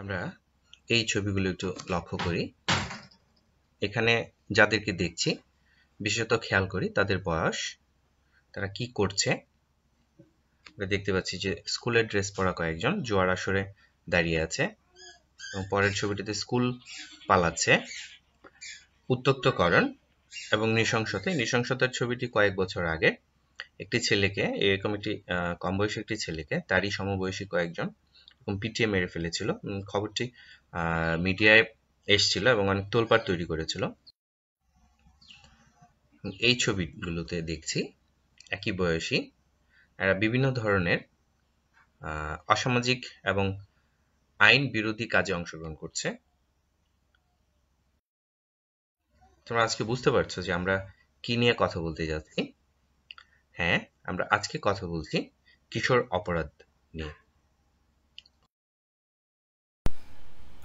আমরা এই ছবিগুলো একটু লক্ষ্য করি এখানে যাদেরকে দেখছি বিশেষত খেয়াল করি তাদের বয়স তারা কি করছে আমরা দেখতে পাচ্ছি যে স্কুলের ড্রেস পরা কয়েকজন জোয়ার আসরে দাঁড়িয়ে আছে এবং পরের ছবিটিতে স্কুল পালাচ্ছে উত্তক্তকরণ এবং নৃশংসতে নৃশংসতার ছবিটি কয়েক বছর আগে একটি ছেলেকে এরকম একটি কম বয়সী একটি ছেলেকে তারই সমবয়সী কয়েকজন পিটিয়ে মেরে ফেলেছিল খবরটি মিডিয়ায় এসছিল এবং অনেক তোলপাড় তৈরি করেছিল এই ছবিগুলোতে দেখছি একই বয়সী এরা বিভিন্ন ধরনের অসামাজিক এবং আইন বিরোধী কাজে অংশগ্রহণ করছে তোমরা আজকে বুঝতে পারছো যে আমরা কি নিয়ে কথা বলতে যাচ্ছি হ্যাঁ আমরা আজকে কথা বলছি কিশোর অপরাধ নিয়ে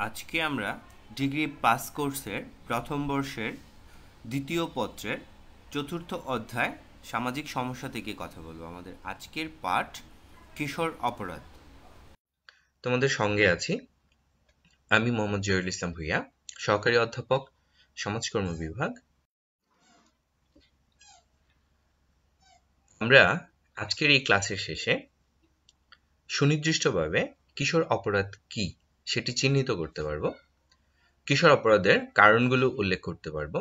আজকে আমরা ডিগ্রি পাস কোর্সের প্রথম বর্ষের দ্বিতীয় পত্রের চতুর্থ অধ্যায় সামাজিক সমস্যা থেকে কথা বলবো আমাদের আজকের পাঠ কিশোর অপরাধ তোমাদের সঙ্গে আছি আমি মোহাম্মদ জহিরুল ইসলাম ভুইয়া সহকারী অধ্যাপক সমাজকর্ম বিভাগ আমরা আজকের এই ক্লাসের শেষে সুনির্দিষ্টভাবে কিশোর অপরাধ কি সেটি চিহ্নিত করতে পারব কিশোর অপরাধের কারণগুলো উল্লেখ করতে পারব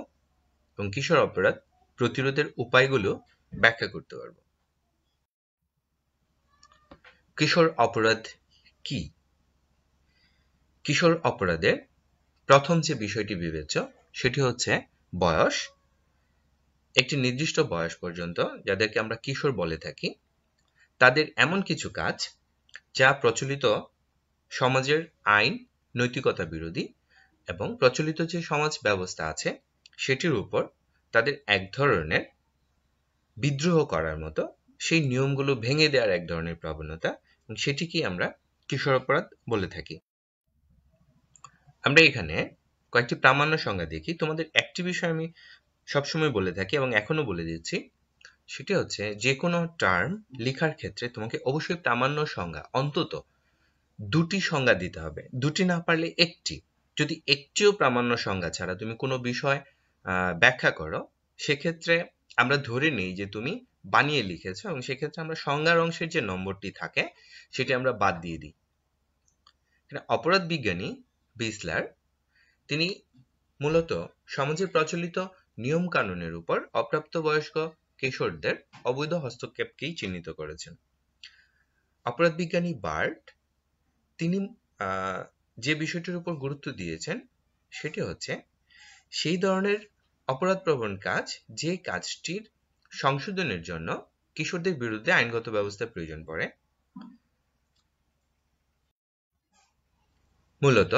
এবং কিশোর অপরাধ প্রতিরোধের উপায়গুলো ব্যাখ্যা করতে পারব কিশোর অপরাধ কি কিশোর অপরাধের প্রথম যে বিষয়টি বিবেচ্য সেটি হচ্ছে বয়স একটি নির্দিষ্ট বয়স পর্যন্ত যাদেরকে আমরা কিশোর বলে থাকি তাদের এমন কিছু কাজ যা প্রচলিত সমাজের আইন নৈতিকতা বিরোধী এবং প্রচলিত যে সমাজ ব্যবস্থা আছে সেটির উপর তাদের এক ধরনের বিদ্রোহ করার মতো সেই নিয়মগুলো ভেঙে দেওয়ার এক ধরনের প্রবণতা সেটিকেই আমরা কিশোর অপরাধ বলে থাকি আমরা এখানে কয়েকটি প্রামাণ্য সংজ্ঞা দেখি তোমাদের একটি বিষয় আমি সবসময় বলে থাকি এবং এখনো বলে দিচ্ছি সেটি হচ্ছে যে কোনো টার্ম লেখার ক্ষেত্রে তোমাকে অবশ্যই প্রামাণ্য সংজ্ঞা অন্তত দুটি সংজ্ঞা দিতে হবে দুটি না পারলে একটি যদি একটিও প্রামাণ্য সংজ্ঞা ছাড়া তুমি কোনো বিষয় ব্যাখ্যা করো সেক্ষেত্রে আমরা ধরে নিই যে তুমি বানিয়ে লিখেছ এবং সেক্ষেত্রে আমরা সংজ্ঞার অংশের যে নম্বরটি থাকে সেটি আমরা বাদ দিয়ে দিই অপরাধ বিজ্ঞানী বিসলার তিনি মূলত সমাজে প্রচলিত নিয়ম কানুনের উপর অপ্রাপ্ত বয়স্ক কিশোরদের অবৈধ হস্তক্ষেপকেই চিহ্নিত করেছেন অপরাধ বিজ্ঞানী বার্ট তিনি যে বিষয়টির উপর গুরুত্ব দিয়েছেন সেটি হচ্ছে সেই ধরনের অপরাধ অপরাধপ্রবণ কাজ যে কাজটির সংশোধনের জন্য কিশোরদের বিরুদ্ধে আইনগত ব্যবস্থা প্রয়োজন পড়ে মূলত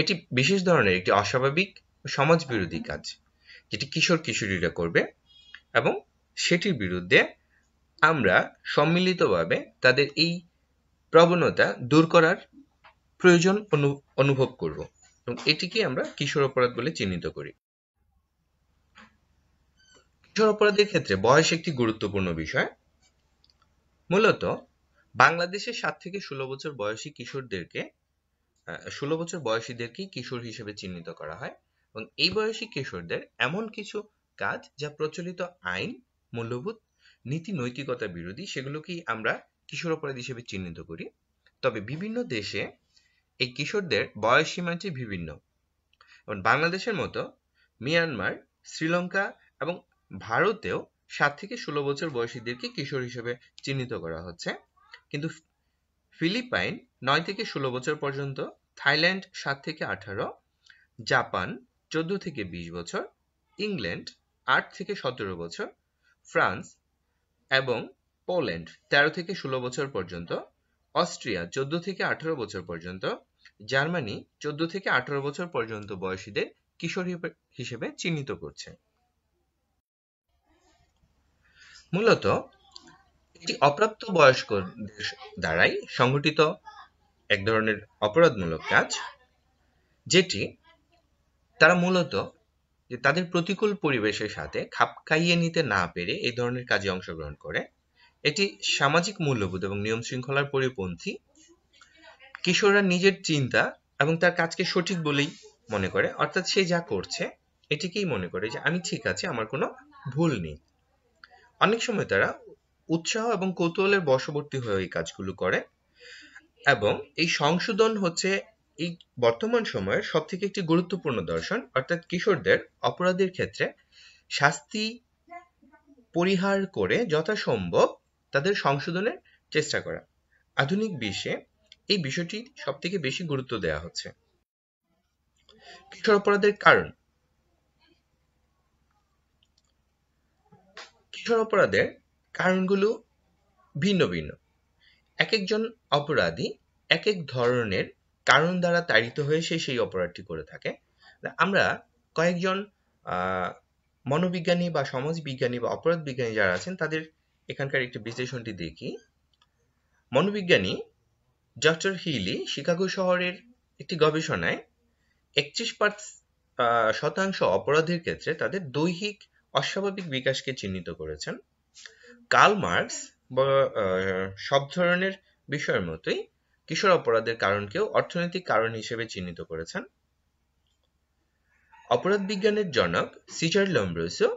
এটি বিশেষ ধরনের একটি অস্বাভাবিক সমাজ বিরোধী কাজ যেটি কিশোর কিশোরীরা করবে এবং সেটির বিরুদ্ধে আমরা সম্মিলিতভাবে তাদের এই প্রবণতা দূর করার প্রয়োজন অনুভব করব এবং এটিকে আমরা কিশোর অপরাধ বলে চিহ্নিত করি কিশোর অপরাধের ক্ষেত্রে বয়স একটি গুরুত্বপূর্ণ বিষয় মূলত বাংলাদেশে সাত থেকে ষোলো বছর বয়সী কিশোরদেরকে ষোলো বছর বয়সীদেরকে কিশোর হিসেবে চিহ্নিত করা হয় এবং এই বয়সী কিশোরদের এমন কিছু কাজ যা প্রচলিত আইন মূল্যবোধ নীতি নৈতিকতা বিরোধী সেগুলোকেই আমরা কিশোর অপরাধ হিসেবে চিহ্নিত করি তবে বিভিন্ন দেশে এই কিশোরদের বয়স সীমাটি বিভিন্ন এবং বাংলাদেশের মতো মিয়ানমার শ্রীলঙ্কা এবং ভারতেও সাত থেকে ষোলো বছর বয়সীদেরকে কিশোর হিসেবে চিহ্নিত করা হচ্ছে কিন্তু ফিলিপাইন নয় থেকে ষোলো বছর পর্যন্ত থাইল্যান্ড সাত থেকে আঠারো জাপান চোদ্দ থেকে বিশ বছর ইংল্যান্ড আট থেকে সতেরো বছর ফ্রান্স এবং পোল্যান্ড তেরো থেকে ১৬ বছর পর্যন্ত অস্ট্রিয়া চোদ্দ থেকে আঠারো বছর পর্যন্ত জার্মানি চোদ্দ থেকে আঠারো বছর পর্যন্ত বয়সীদের কিশোর হিসেবে চিহ্নিত করছে মূলত এটি অপ্রাপ্ত বয়স্ক দ্বারাই সংগঠিত এক ধরনের অপরাধমূলক কাজ যেটি তারা মূলত যে তাদের প্রতিকূল পরিবেশের সাথে খাপ খাইয়ে নিতে না পেরে এই ধরনের কাজে অংশগ্রহণ করে এটি সামাজিক মূল্যবোধ এবং নিয়ম শৃঙ্খলার পরিপন্থী কিশোররা নিজের চিন্তা এবং তার কাজকে সঠিক বলেই মনে করে অর্থাৎ সে যা করছে এটিকেই মনে করে যে আমি ঠিক আছে আমার কোনো ভুল নেই অনেক সময় তারা উৎসাহ এবং কৌতূহলের বশবর্তী হয়ে এই কাজগুলো করে এবং এই সংশোধন হচ্ছে এই বর্তমান সময়ের সব থেকে একটি গুরুত্বপূর্ণ দর্শন অর্থাৎ কিশোরদের অপরাধের ক্ষেত্রে শাস্তি পরিহার করে যথাসম্ভব তাদের সংশোধনের চেষ্টা করা আধুনিক বিশ্বে এই বিষয়টি সব থেকে বেশি গুরুত্ব দেওয়া হচ্ছে কিশোর অপরাধের কারণ কিশোর অপরাধের কারণগুলো ভিন্ন ভিন্ন এক একজন অপরাধী এক এক ধরনের কারণ দ্বারা তাড়িত হয়ে সে সেই অপরাধটি করে থাকে আমরা কয়েকজন মনোবিজ্ঞানী বা সমাজবিজ্ঞানী বা অপরাধ বিজ্ঞানী যারা আছেন তাদের এখানকার একটি বিশ্লেষণটি দেখি মনোবিজ্ঞানী ডক্টর হিলি শিকাগো শহরের একটি গবেষণায় একত্রিশ শতাংশ অপরাধের ক্ষেত্রে তাদের দৈহিক অস্বাভাবিক বিকাশকে চিহ্নিত করেছেন কাল মার্কস সব ধরনের বিষয়ের মতোই কিশোর অপরাধের কারণকেও অর্থনৈতিক কারণ হিসেবে চিহ্নিত করেছেন অপরাধ বিজ্ঞানের জনক সিজার লম্ব্রোসো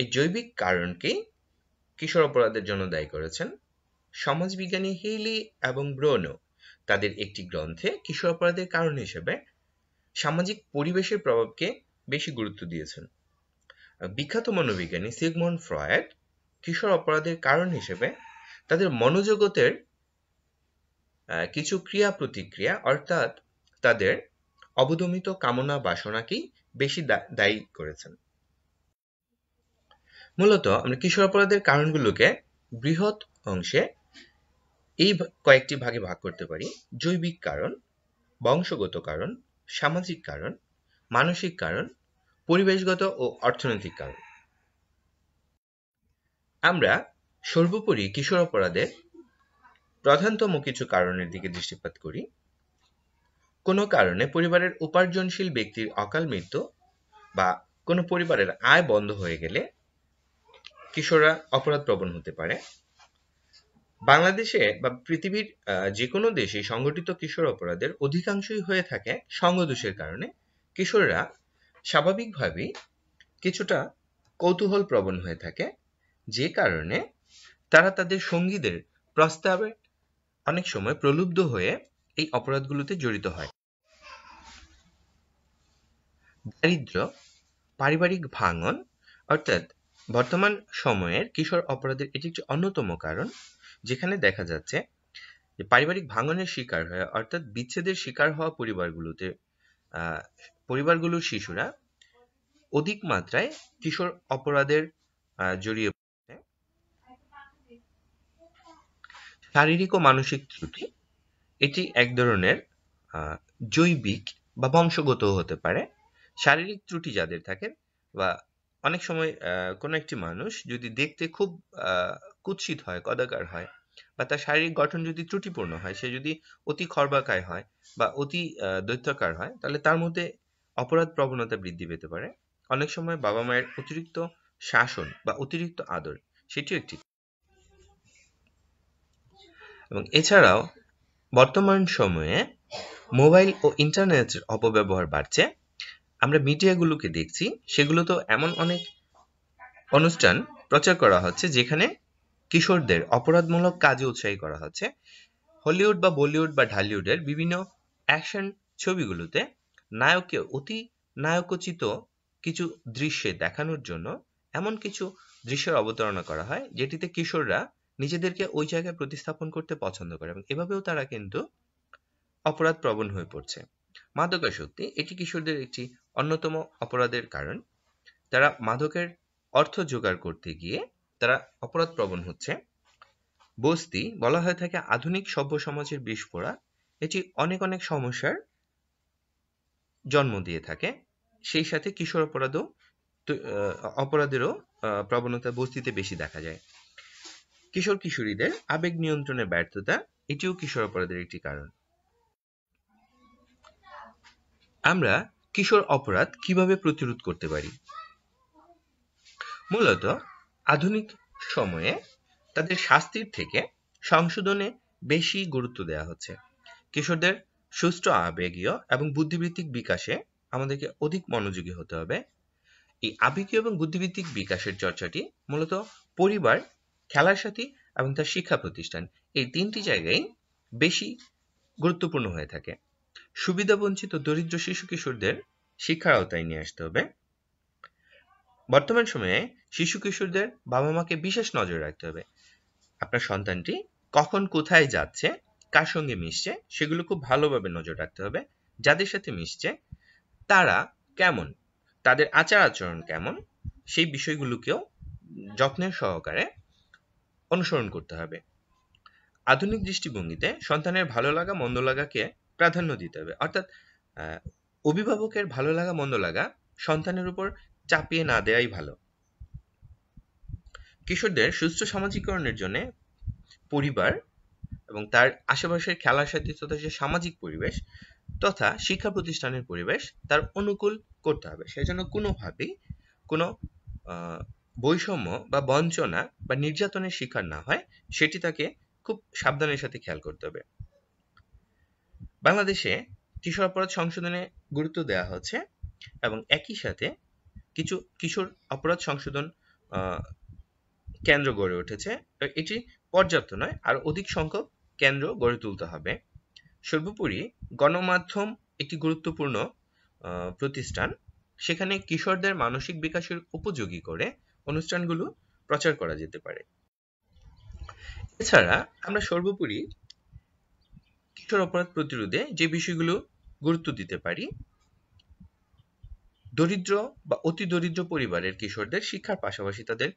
এই জৈবিক কারণকেই কিশোর অপরাধের জন্য দায়ী করেছেন সমাজবিজ্ঞানী হেইলি এবং ব্রোনো তাদের একটি গ্রন্থে কিশোর অপরাধের কারণ হিসেবে সামাজিক পরিবেশের প্রভাবকে বেশি গুরুত্ব দিয়েছেন বিখ্যাত মনোবিজ্ঞানী সিগমন ফ্রয়েড কিশোর অপরাধের কারণ হিসেবে তাদের মনোজগতের কিছু ক্রিয়া প্রতিক্রিয়া অর্থাৎ তাদের অবদমিত কামনা বাসনাকেই বেশি দায়ী করেছেন মূলত আমরা কিশোর অপরাধের কারণগুলোকে বৃহৎ অংশে এই কয়েকটি ভাগে ভাগ করতে পারি জৈবিক কারণ বংশগত কারণ সামাজিক কারণ মানসিক কারণ পরিবেশগত ও অর্থনৈতিক কারণ আমরা সর্বোপরি কিশোর অপরাধের প্রধানতম কিছু কারণের দিকে দৃষ্টিপাত করি কোনো কারণে পরিবারের উপার্জনশীল ব্যক্তির অকাল মৃত্যু বা কোনো পরিবারের আয় বন্ধ হয়ে গেলে কিশোররা প্রবণ হতে পারে বাংলাদেশে বা পৃথিবীর যে কোনো দেশে সংগঠিত কিশোর অপরাধের অধিকাংশই হয়ে থাকে সঙ্গদোষের কারণে কিশোররা স্বাভাবিকভাবেই কিছুটা কৌতূহল প্রবণ হয়ে থাকে যে কারণে তারা তাদের সঙ্গীদের প্রস্তাবে অনেক সময় প্রলুব্ধ হয়ে এই অপরাধগুলোতে জড়িত হয় দারিদ্র পারিবারিক ভাঙন অর্থাৎ বর্তমান সময়ের কিশোর অপরাধের এটি একটি অন্যতম কারণ যেখানে দেখা যাচ্ছে যে পারিবারিক ভাঙনের শিকার হয়ে অর্থাৎ বিচ্ছেদের শিকার হওয়া পরিবারগুলোতে পরিবারগুলোর শিশুরা অধিক মাত্রায় কিশোর অপরাধের জড়িয়ে পড়ে শারীরিক ও মানসিক ত্রুটি এটি এক ধরনের জৈবিক বা বংশগত হতে পারে শারীরিক ত্রুটি যাদের থাকে বা অনেক সময় কোনো একটি মানুষ যদি দেখতে খুব কুৎসিত হয় কদাকার হয় বা তার শারীরিক গঠন যদি ত্রুটিপূর্ণ হয় সে যদি অতি খর্বাকায় হয় বা অতি দৈত্যাকার হয় তাহলে তার মধ্যে অপরাধ প্রবণতা বৃদ্ধি পেতে পারে অনেক সময় বাবা মায়ের অতিরিক্ত শাসন বা অতিরিক্ত আদর সেটিও একটি এবং এছাড়াও বর্তমান সময়ে মোবাইল ও ইন্টারনেটের অপব্যবহার বাড়ছে আমরা মিডিয়াগুলোকে দেখছি সেগুলো তো এমন অনেক অনুষ্ঠান প্রচার করা হচ্ছে যেখানে কিশোরদের অপরাধমূলক কাজে উৎসাহী করা হচ্ছে হলিউড বা বলিউড বা ঢালিউডের বিভিন্ন অ্যাকশন ছবিগুলোতে নায়ককে অতি নায়কোচিত কিছু দৃশ্যে দেখানোর জন্য এমন কিছু দৃশ্যের অবতারণা করা হয় যেটিতে কিশোররা নিজেদেরকে ওই জায়গায় প্রতিস্থাপন করতে পছন্দ করে এবং এভাবেও তারা কিন্তু অপরাধ প্রবণ হয়ে পড়ছে মাদকাসক্তি এটি কিশোরদের একটি অন্যতম অপরাধের কারণ তারা মাদকের অর্থ জোগাড় করতে গিয়ে তারা অপরাধ প্রবণ হচ্ছে বস্তি বলা হয়ে থাকে আধুনিক সভ্য সমাজের বিস্ফোরা এটি অনেক অনেক সমস্যার জন্ম দিয়ে থাকে সেই সাথে কিশোর অপরাধও অপরাধেরও প্রবণতা বস্তিতে বেশি দেখা যায় কিশোর কিশোরীদের আবেগ নিয়ন্ত্রণে ব্যর্থতা এটিও কিশোর অপরাধের একটি কারণ আমরা কিশোর অপরাধ কিভাবে প্রতিরোধ করতে পারি মূলত আধুনিক সময়ে তাদের শাস্তির থেকে সংশোধনে বেশি গুরুত্ব দেওয়া হচ্ছে কিশোরদের সুস্থ আবেগীয় এবং বুদ্ধিভিত্তিক বিকাশে আমাদেরকে অধিক মনোযোগী হতে হবে এই আবেগীয় এবং বুদ্ধিভিত্তিক বিকাশের চর্চাটি মূলত পরিবার খেলার সাথী এবং তার শিক্ষা প্রতিষ্ঠান এই তিনটি জায়গায় বেশি গুরুত্বপূর্ণ হয়ে থাকে সুবিধাবঞ্চিত দরিদ্র শিশু কিশোরদের শিক্ষার আওতায় নিয়ে আসতে হবে বর্তমান সময়ে শিশু কিশোরদের বাবা মাকে বিশেষ নজর রাখতে হবে আপনার সন্তানটি কখন কোথায় যাচ্ছে কার সঙ্গে মিশছে সেগুলো খুব ভালোভাবে নজর রাখতে হবে যাদের সাথে মিশছে তারা কেমন তাদের আচার আচরণ কেমন সেই বিষয়গুলোকেও যত্নের সহকারে অনুসরণ করতে হবে আধুনিক দৃষ্টিভঙ্গিতে সন্তানের ভালো লাগা মন্দ লাগাকে প্রাধান্য দিতে হবে অর্থাৎ অভিভাবকের ভালো লাগা মন্দ লাগা সন্তানের উপর চাপিয়ে না দেয়াই ভালো কিশোরদের সুস্থ সামাজিকরণের জন্য পরিবার এবং তার আশেপাশের খেলার সাথে তথা যে সামাজিক পরিবেশ তথা শিক্ষা প্রতিষ্ঠানের পরিবেশ তার অনুকূল করতে হবে সেই জন্য কোনোভাবেই কোনো বৈষম্য বা বঞ্চনা বা নির্যাতনের শিকার না হয় সেটি তাকে খুব সাবধানের সাথে খেয়াল করতে হবে বাংলাদেশে কিশোর অপরাধ সংশোধনে গুরুত্ব দেওয়া হচ্ছে এবং একই সাথে কিছু কিশোর অপরাধ সংশোধন কেন্দ্র গড়ে উঠেছে এটি পর্যাপ্ত নয় আর অধিক সংখ্যক কেন্দ্র গড়ে তুলতে হবে সর্বোপরি গণমাধ্যম একটি গুরুত্বপূর্ণ প্রতিষ্ঠান সেখানে কিশোরদের মানসিক বিকাশের উপযোগী করে অনুষ্ঠানগুলো প্রচার করা যেতে পারে এছাড়া আমরা সর্বোপরি কিশোর অপরাধ প্রতিরোধে যে বিষয়গুলো গুরুত্ব দিতে পারি দরিদ্র বা অতি দরিদ্র পরিবারের কিশোরদের শিক্ষার পাশাপাশি তাদের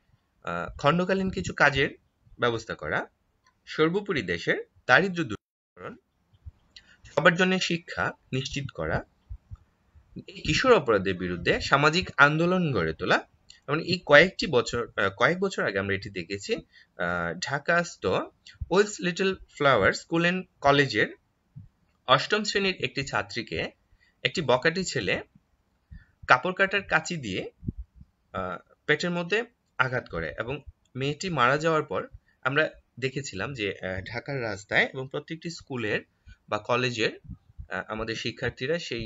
খণ্ডকালীন কিছু কাজের ব্যবস্থা করা সর্বোপরি দেশের দারিদ্র দূরীকরণ সবার জন্য শিক্ষা নিশ্চিত করা কিশোর অপরাধের বিরুদ্ধে সামাজিক আন্দোলন গড়ে তোলা এবং এই কয়েকটি বছর কয়েক বছর আগে আমরা এটি দেখেছি ঢাকা স্টো ওয়েলস লিটল ফ্লাওয়ার স্কুল অ্যান্ড কলেজের অষ্টম শ্রেণীর একটি ছাত্রীকে একটি বকাটি ছেলে কাপড় কাটার কাঁচি দিয়ে পেটের মধ্যে আঘাত করে এবং মেয়েটি মারা যাওয়ার পর আমরা দেখেছিলাম যে ঢাকার রাস্তায় এবং প্রত্যেকটি স্কুলের বা কলেজের আমাদের শিক্ষার্থীরা সেই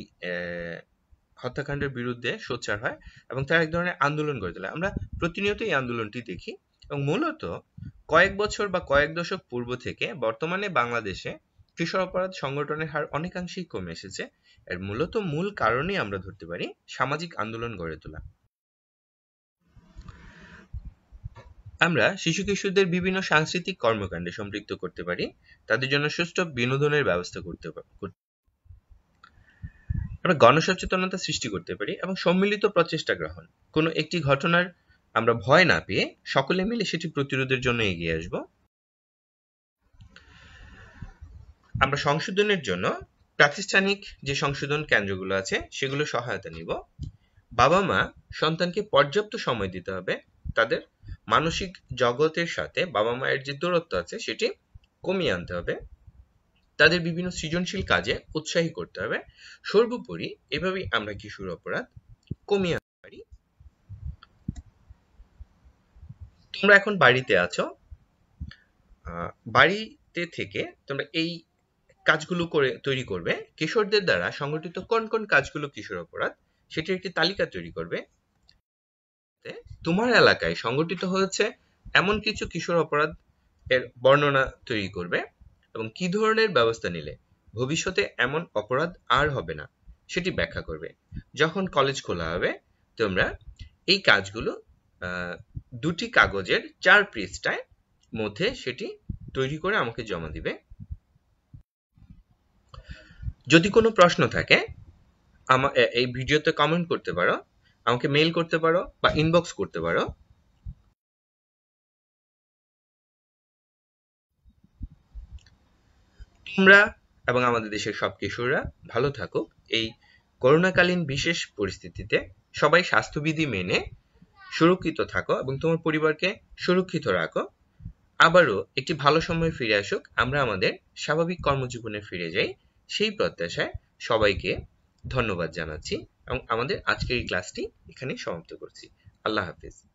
হত্যাকাণ্ডের বিরুদ্ধে সোচ্চার হয় এবং তারা এক ধরনের আন্দোলন গড়ে তোলে আমরা প্রতিনিয়ত এই আন্দোলনটি দেখি এবং মূলত কয়েক বছর বা কয়েক দশক পূর্ব থেকে বর্তমানে বাংলাদেশে কিশোর অপরাধ সংগঠনের হার অনেকাংশেই কমে এসেছে এর মূলত মূল কারণে আমরা ধরতে পারি সামাজিক আন্দোলন গড়ে তোলা আমরা শিশু কিশোরদের বিভিন্ন সাংস্কৃতিক কর্মকাণ্ডে সম্পৃক্ত করতে পারি তাদের জন্য সুষ্ঠু বিনোদনের ব্যবস্থা করতে আমরা গণসচেতনতা সৃষ্টি করতে পারি এবং সম্মিলিত প্রচেষ্টা গ্রহণ কোনো একটি ঘটনার আমরা ভয় না পেয়ে সকলে মিলে সেটি প্রতিরোধের জন্য এগিয়ে আসব আমরা সংশোধনের জন্য প্রাতিষ্ঠানিক যে সংশোধন কেন্দ্রগুলো আছে সেগুলো সহায়তা নিব বাবা মা সন্তানকে পর্যাপ্ত সময় দিতে হবে তাদের মানসিক জগতের সাথে বাবা মায়ের যে দূরত্ব আছে সেটি কমিয়ে আনতে হবে তাদের বিভিন্ন সৃজনশীল কাজে উৎসাহী করতে হবে সর্বোপরি এভাবেই আমরা কিশোর অপরাধ কমিয়ে আনতে পারি তোমরা এখন বাড়িতে আছো বাড়িতে থেকে তোমরা এই কাজগুলো করে তৈরি করবে কিশোরদের দ্বারা সংগঠিত কোন কোন কাজগুলো কিশোর অপরাধ সেটির একটি তালিকা তৈরি করবে তোমার এলাকায় সংগঠিত হয়েছে এমন কিছু কিশোর অপরাধ এর বর্ণনা তৈরি করবে এবং কি ধরনের ব্যবস্থা নিলে ভবিষ্যতে এমন অপরাধ আর হবে না সেটি ব্যাখ্যা করবে যখন কলেজ খোলা হবে তোমরা এই কাজগুলো দুটি কাগজের চার পৃষ্ঠায় মধ্যে সেটি তৈরি করে আমাকে জমা দিবে যদি কোনো প্রশ্ন থাকে আমা এই ভিডিওতে কমেন্ট করতে পারো আমাকে মেইল করতে পারো বা ইনবক্স করতে পারো তোমরা এবং আমাদের দেশের সব কিশোররা ভালো থাকো এই করোনাকালীন বিশেষ পরিস্থিতিতে সবাই স্বাস্থ্যবিধি মেনে সুরক্ষিত থাকো এবং তোমার পরিবারকে সুরক্ষিত রাখো আবারও একটি ভালো সময় ফিরে আসুক আমরা আমাদের স্বাভাবিক কর্মজীবনে ফিরে যাই সেই প্রত্যাশায় সবাইকে ধন্যবাদ জানাচ্ছি এবং আমাদের আজকের এই ক্লাসটি এখানে সমাপ্ত করছি আল্লাহ হাফিজ